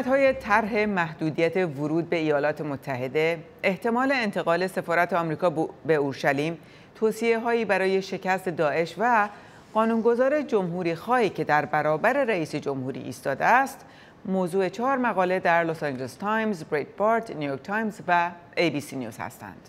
قسمت های طرح محدودیت ورود به ایالات متحده، احتمال انتقال سفارت آمریکا به اورشلیم، توصیه هایی برای شکست داعش و قانونگذار جمهوری خواهی که در برابر رئیس جمهوری ایستاده است، موضوع چهار مقاله در لس آنجلس تایمز، بریت بارت، نیویورک تایمز و سی نیوز هستند.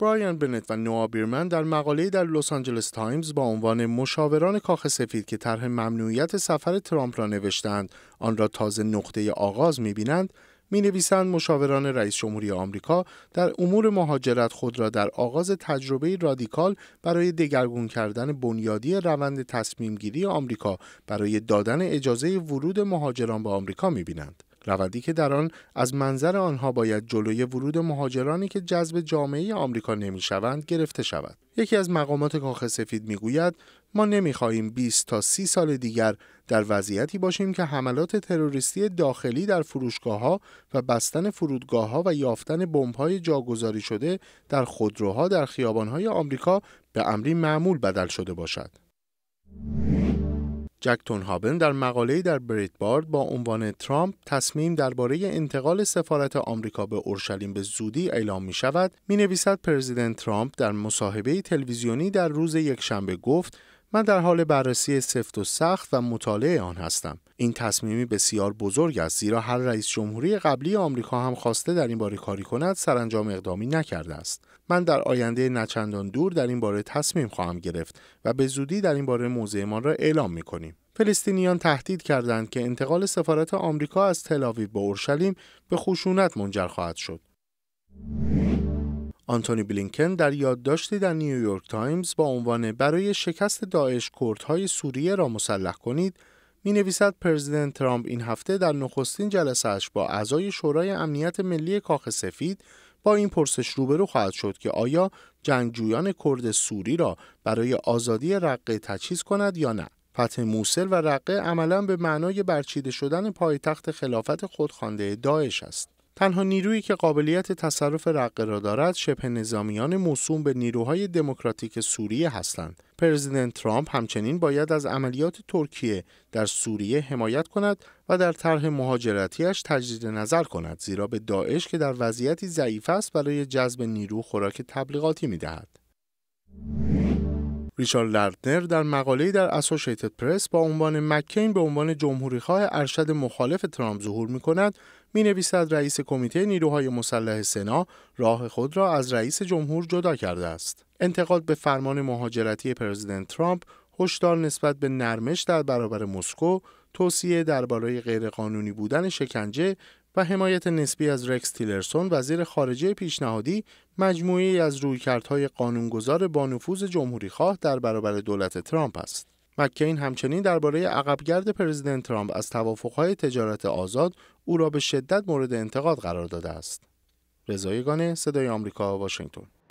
برایان بنت و نوا بیرمن در مقاله در لس آنجلس تایمز با عنوان مشاوران کاخ سفید که طرح ممنوعیت سفر ترامپ را نوشتند آن را تازه نقطه آغاز می‌بینند می نویسند مشاوران رئیس جمهوری آمریکا در امور مهاجرت خود را در آغاز تجربه رادیکال برای دگرگون کردن بنیادی روند تصمیم گیری آمریکا برای دادن اجازه ورود مهاجران به آمریکا می بینند. روندی که در آن از منظر آنها باید جلوی ورود مهاجرانی که جذب جامعه آمریکا نمیشوند گرفته شود یکی از مقامات کاخ سفید میگوید ما نمیخواهیم 20 تا 30 سال دیگر در وضعیتی باشیم که حملات تروریستی داخلی در فروشگاه ها و بستن فرودگاه ها و یافتن بمب های جاگذاری شده در خودروها در خیابان های آمریکا به امری معمول بدل شده باشد. جک هابن در مقاله‌ای در بریتبارد با عنوان ترامپ تصمیم درباره انتقال سفارت آمریکا به اورشلیم به زودی اعلام می شود می نویسد پرزیدنت ترامپ در مصاحبه تلویزیونی در روز یکشنبه گفت من در حال بررسی سفت و سخت و مطالعه آن هستم. این تصمیمی بسیار بزرگ است زیرا هر رئیس جمهوری قبلی آمریکا هم خواسته در این باره کاری کند سرانجام اقدامی نکرده است. من در آینده نچندان دور در این باره تصمیم خواهم گرفت و به زودی در این باره موضعمان را اعلام می کنیم. فلسطینیان تهدید کردند که انتقال سفارت آمریکا از تل‌آویو به اورشلیم به خشونت منجر خواهد شد. آنتونی بلینکن در یادداشتی در نیویورک تایمز با عنوان برای شکست داعش کردهای سوریه را مسلح کنید می نویسد پرزیدنت ترامپ این هفته در نخستین جلسهاش با اعضای شورای امنیت ملی کاخ سفید با این پرسش روبرو خواهد شد که آیا جنگجویان کرد سوری را برای آزادی رقه تجهیز کند یا نه فتح موسل و رقه عملا به معنای برچیده شدن پایتخت خلافت خودخوانده داعش است تنها نیرویی که قابلیت تصرف رقه را دارد شبه نظامیان موسوم به نیروهای دموکراتیک سوریه هستند. پرزیدنت ترامپ همچنین باید از عملیات ترکیه در سوریه حمایت کند و در طرح مهاجرتیش تجدید نظر کند زیرا به داعش که در وضعیتی ضعیف است برای جذب نیرو خوراک تبلیغاتی میدهد. ریچارد لردنر در مقاله‌ای در اسوشیتد پرس با عنوان مکین به عنوان جمهوریخواه ارشد مخالف ترامپ ظهور می‌کند. کند رئیس کمیته نیروهای مسلح سنا راه خود را از رئیس جمهور جدا کرده است. انتقاد به فرمان مهاجرتی پرزیدنت ترامپ، هشدار نسبت به نرمش در برابر مسکو، توصیه درباره غیرقانونی بودن شکنجه و حمایت نسبی از رکس تیلرسون وزیر خارجه پیشنهادی مجموعی از رویکردهای قانونگذار با نفوذ جمهوریخواه در برابر دولت ترامپ است. مکین همچنین درباره عقبگرد پرزیدنت ترامپ از توافقهای تجارت آزاد او را به شدت مورد انتقاد قرار داده است. رضایگانه صدای آمریکا واشنگتن